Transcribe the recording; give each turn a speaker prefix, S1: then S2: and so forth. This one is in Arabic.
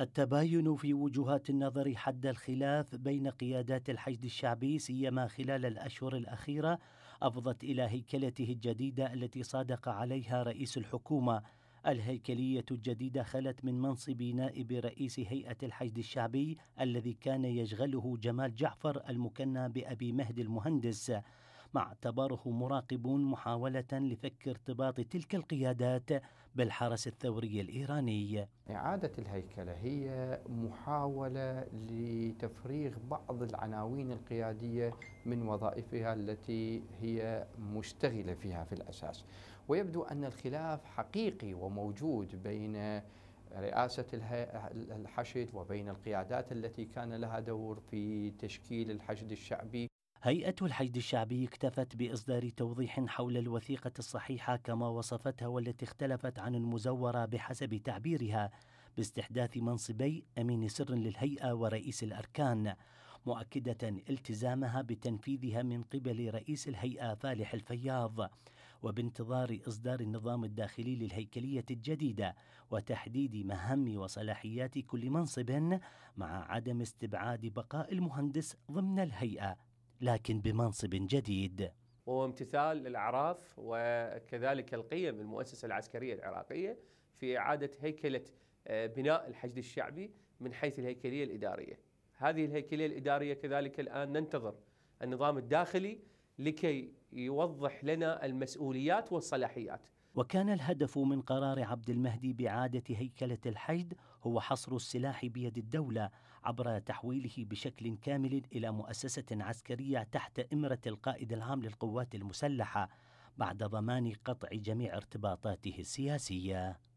S1: التباين في وجهات النظر حد الخلاف بين قيادات الحشد الشعبي سيما خلال الاشهر الاخيره افضت الى هيكلته الجديده التي صادق عليها رئيس الحكومه الهيكليه الجديده خلت من منصب نائب رئيس هيئه الحشد الشعبي الذي كان يشغله جمال جعفر المكنى بابي مهدي المهندس ما اعتبره مراقبون محاولة لفك ارتباط تلك القيادات بالحرس الثوري الإيراني إعادة الهيكلة
S2: هي محاولة لتفريغ بعض العناوين القيادية من وظائفها التي هي مشتغلة فيها في الأساس ويبدو أن الخلاف حقيقي وموجود بين رئاسة الحشد وبين القيادات التي كان لها دور في تشكيل الحشد
S1: الشعبي هيئة الحشد الشعبي اكتفت بإصدار توضيح حول الوثيقة الصحيحة كما وصفتها والتي اختلفت عن المزورة بحسب تعبيرها باستحداث منصبي أمين سر للهيئة ورئيس الأركان مؤكدة التزامها بتنفيذها من قبل رئيس الهيئة فالح الفياض وبانتظار إصدار النظام الداخلي للهيكلية الجديدة وتحديد مهام وصلاحيات كل منصب مع عدم استبعاد بقاء المهندس ضمن الهيئة لكن بمنصب جديد
S3: وهو امتثال للأعراف وكذلك القيم المؤسسة العسكرية العراقية في إعادة هيكلة آه، بناء الحشد الشعبي من حيث الهيكلية الإدارية هذه الهيكلية الإدارية كذلك الآن ننتظر النظام الداخلي لكي يوضح لنا المسؤوليات والصلاحيات
S1: وكان الهدف من قرار عبد المهدي باعاده هيكله الحشد هو حصر السلاح بيد الدوله عبر تحويله بشكل كامل الى مؤسسه عسكريه تحت امره القائد العام للقوات المسلحه بعد ضمان قطع جميع ارتباطاته السياسيه